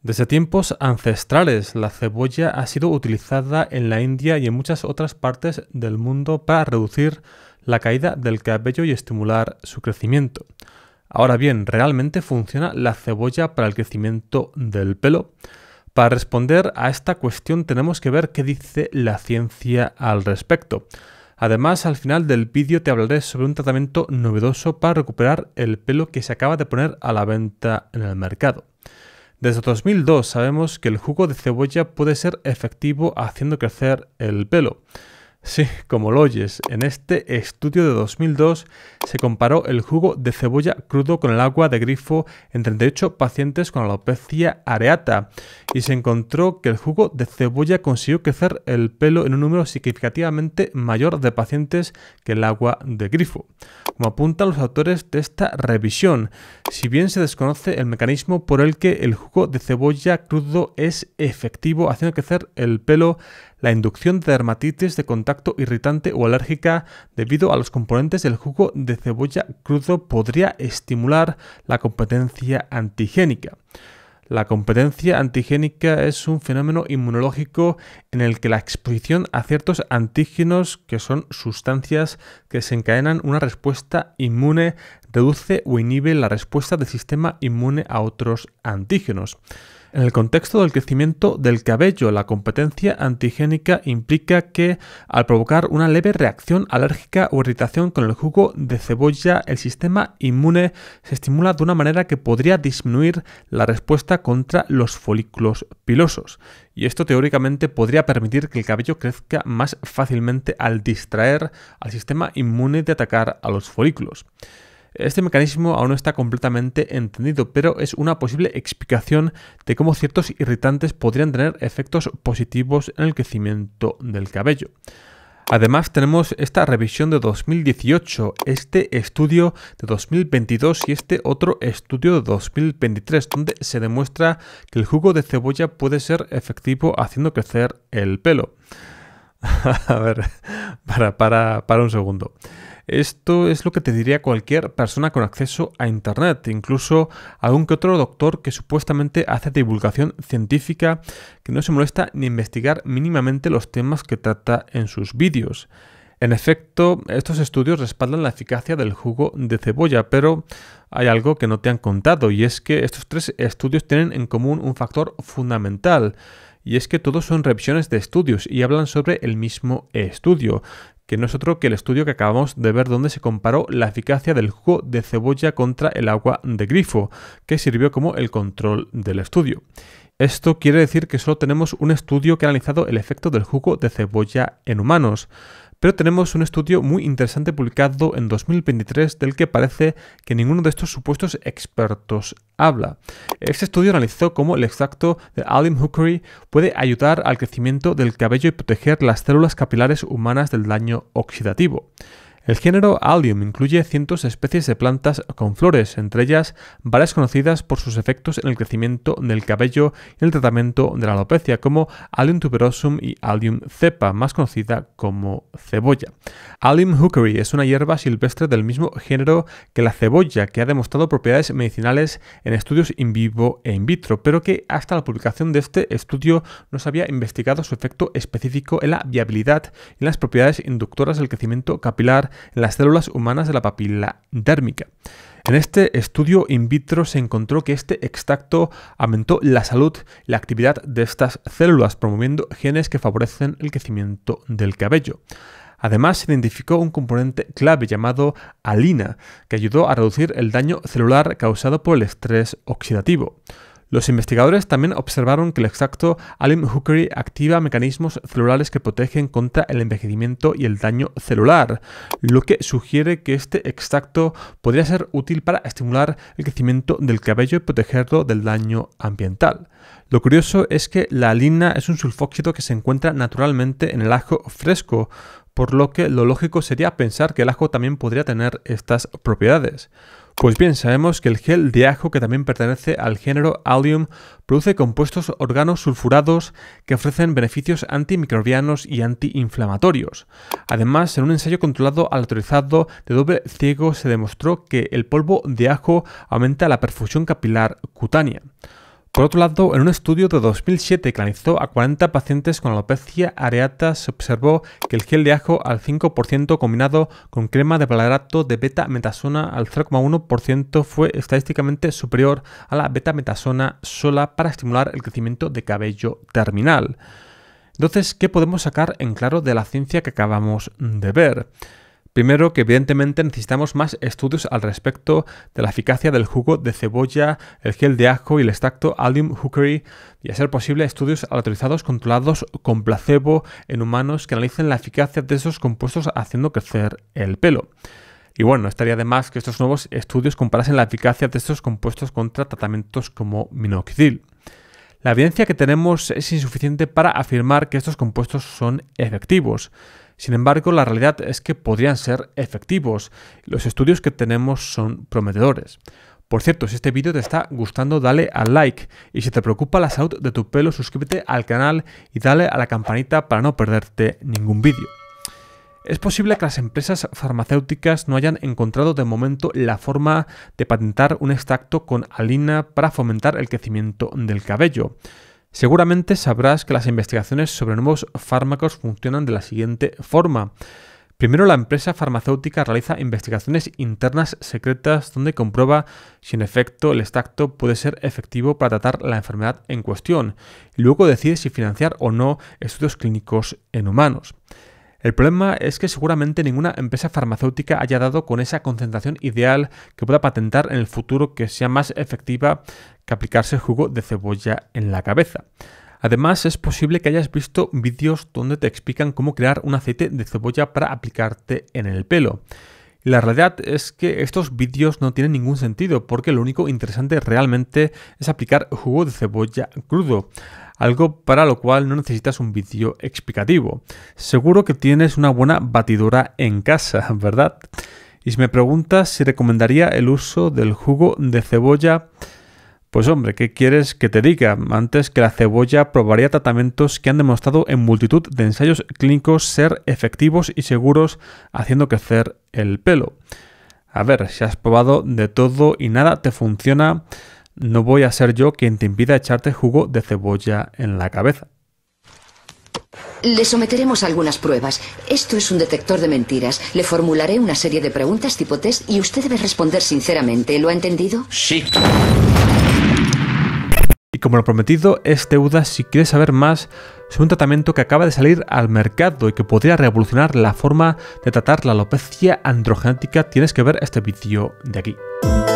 Desde tiempos ancestrales, la cebolla ha sido utilizada en la India y en muchas otras partes del mundo para reducir la caída del cabello y estimular su crecimiento. Ahora bien, ¿realmente funciona la cebolla para el crecimiento del pelo? Para responder a esta cuestión tenemos que ver qué dice la ciencia al respecto. Además, al final del vídeo te hablaré sobre un tratamiento novedoso para recuperar el pelo que se acaba de poner a la venta en el mercado. Desde 2002 sabemos que el jugo de cebolla puede ser efectivo haciendo crecer el pelo. Sí, como lo oyes, en este estudio de 2002 se comparó el jugo de cebolla crudo con el agua de grifo en 38 pacientes con alopecia areata y se encontró que el jugo de cebolla consiguió crecer el pelo en un número significativamente mayor de pacientes que el agua de grifo. Como apuntan los autores de esta revisión, si bien se desconoce el mecanismo por el que el jugo de cebolla crudo es efectivo haciendo crecer el pelo, la inducción de dermatitis de contacto irritante o alérgica debido a los componentes del jugo de cebolla crudo podría estimular la competencia antigénica. La competencia antigénica es un fenómeno inmunológico en el que la exposición a ciertos antígenos, que son sustancias que desencadenan una respuesta inmune, reduce o inhibe la respuesta del sistema inmune a otros antígenos. En el contexto del crecimiento del cabello, la competencia antigénica implica que al provocar una leve reacción alérgica o irritación con el jugo de cebolla, el sistema inmune se estimula de una manera que podría disminuir la respuesta contra los folículos pilosos. Y esto teóricamente podría permitir que el cabello crezca más fácilmente al distraer al sistema inmune de atacar a los folículos. Este mecanismo aún no está completamente entendido, pero es una posible explicación de cómo ciertos irritantes podrían tener efectos positivos en el crecimiento del cabello. Además tenemos esta revisión de 2018, este estudio de 2022 y este otro estudio de 2023, donde se demuestra que el jugo de cebolla puede ser efectivo haciendo crecer el pelo. A ver, para, para, para un segundo. Esto es lo que te diría cualquier persona con acceso a Internet, incluso algún que otro doctor que supuestamente hace divulgación científica que no se molesta ni investigar mínimamente los temas que trata en sus vídeos. En efecto, estos estudios respaldan la eficacia del jugo de cebolla, pero hay algo que no te han contado y es que estos tres estudios tienen en común un factor fundamental y es que todos son revisiones de estudios y hablan sobre el mismo estudio, que no es otro que el estudio que acabamos de ver donde se comparó la eficacia del jugo de cebolla contra el agua de grifo, que sirvió como el control del estudio. Esto quiere decir que solo tenemos un estudio que ha analizado el efecto del jugo de cebolla en humanos. Pero tenemos un estudio muy interesante publicado en 2023 del que parece que ninguno de estos supuestos expertos habla. Este estudio analizó cómo el extracto de Alim Hookery puede ayudar al crecimiento del cabello y proteger las células capilares humanas del daño oxidativo. El género Allium incluye cientos de especies de plantas con flores, entre ellas varias conocidas por sus efectos en el crecimiento del cabello y el tratamiento de la alopecia, como Allium tuberosum y Allium cepa, más conocida como cebolla. Allium hookery es una hierba silvestre del mismo género que la cebolla, que ha demostrado propiedades medicinales en estudios in vivo e in vitro, pero que hasta la publicación de este estudio no se había investigado su efecto específico en la viabilidad y en las propiedades inductoras del crecimiento capilar en las células humanas de la papila dérmica. En este estudio in vitro se encontró que este extracto aumentó la salud y la actividad de estas células, promoviendo genes que favorecen el crecimiento del cabello. Además, se identificó un componente clave llamado alina, que ayudó a reducir el daño celular causado por el estrés oxidativo. Los investigadores también observaron que el extracto Alim hookeri activa mecanismos celulares que protegen contra el envejecimiento y el daño celular, lo que sugiere que este extracto podría ser útil para estimular el crecimiento del cabello y protegerlo del daño ambiental. Lo curioso es que la alina es un sulfóxido que se encuentra naturalmente en el ajo fresco, por lo que lo lógico sería pensar que el ajo también podría tener estas propiedades. Pues bien, sabemos que el gel de ajo, que también pertenece al género Allium, produce compuestos órganos sulfurados que ofrecen beneficios antimicrobianos y antiinflamatorios. Además, en un ensayo controlado autorizado de doble ciego se demostró que el polvo de ajo aumenta la perfusión capilar cutánea. Por otro lado, en un estudio de 2007 que analizó a 40 pacientes con alopecia areata, se observó que el gel de ajo al 5% combinado con crema de valerato de beta-metasona al 0,1% fue estadísticamente superior a la beta-metasona sola para estimular el crecimiento de cabello terminal. Entonces, ¿qué podemos sacar en claro de la ciencia que acabamos de ver? Primero, que evidentemente necesitamos más estudios al respecto de la eficacia del jugo de cebolla, el gel de ajo y el extracto Allium Hookery, y a ser posible estudios autorizados controlados con placebo en humanos que analicen la eficacia de esos compuestos haciendo crecer el pelo. Y bueno, estaría de más que estos nuevos estudios comparasen la eficacia de estos compuestos contra tratamientos como minoxidil. La evidencia que tenemos es insuficiente para afirmar que estos compuestos son efectivos. Sin embargo, la realidad es que podrían ser efectivos. Los estudios que tenemos son prometedores. Por cierto, si este vídeo te está gustando, dale al like. Y si te preocupa la salud de tu pelo, suscríbete al canal y dale a la campanita para no perderte ningún vídeo. Es posible que las empresas farmacéuticas no hayan encontrado de momento la forma de patentar un extracto con alina para fomentar el crecimiento del cabello. Seguramente sabrás que las investigaciones sobre nuevos fármacos funcionan de la siguiente forma. Primero, la empresa farmacéutica realiza investigaciones internas secretas donde comprueba si en efecto el extracto puede ser efectivo para tratar la enfermedad en cuestión, y luego decide si financiar o no estudios clínicos en humanos. El problema es que seguramente ninguna empresa farmacéutica haya dado con esa concentración ideal que pueda patentar en el futuro que sea más efectiva que aplicarse jugo de cebolla en la cabeza. Además, es posible que hayas visto vídeos donde te explican cómo crear un aceite de cebolla para aplicarte en el pelo. la realidad es que estos vídeos no tienen ningún sentido, porque lo único interesante realmente es aplicar jugo de cebolla crudo algo para lo cual no necesitas un vídeo explicativo. Seguro que tienes una buena batidora en casa, ¿verdad? Y si me preguntas si recomendaría el uso del jugo de cebolla, pues hombre, ¿qué quieres que te diga? Antes que la cebolla probaría tratamientos que han demostrado en multitud de ensayos clínicos ser efectivos y seguros haciendo crecer el pelo. A ver, si has probado de todo y nada te funciona, no voy a ser yo quien te impida echarte jugo de cebolla en la cabeza. Le someteremos algunas pruebas. Esto es un detector de mentiras. Le formularé una serie de preguntas tipo test y usted debe responder sinceramente. ¿Lo ha entendido? Sí. Y como lo prometido es deuda, si quieres saber más sobre un tratamiento que acaba de salir al mercado y que podría revolucionar la forma de tratar la alopecia androgenética, tienes que ver este vídeo de aquí.